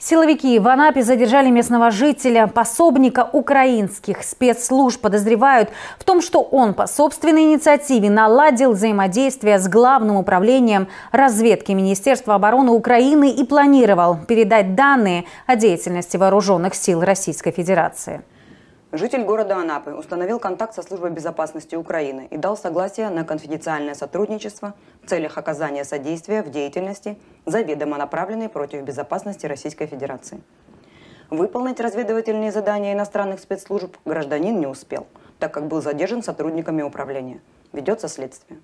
Силовики в Анапе задержали местного жителя, пособника украинских спецслужб. Подозревают в том, что он по собственной инициативе наладил взаимодействие с Главным управлением разведки Министерства обороны Украины и планировал передать данные о деятельности вооруженных сил Российской Федерации. Житель города Анапы установил контакт со службой безопасности Украины и дал согласие на конфиденциальное сотрудничество в целях оказания содействия в деятельности, заведомо направленной против безопасности Российской Федерации. Выполнить разведывательные задания иностранных спецслужб гражданин не успел, так как был задержан сотрудниками управления. Ведется следствие.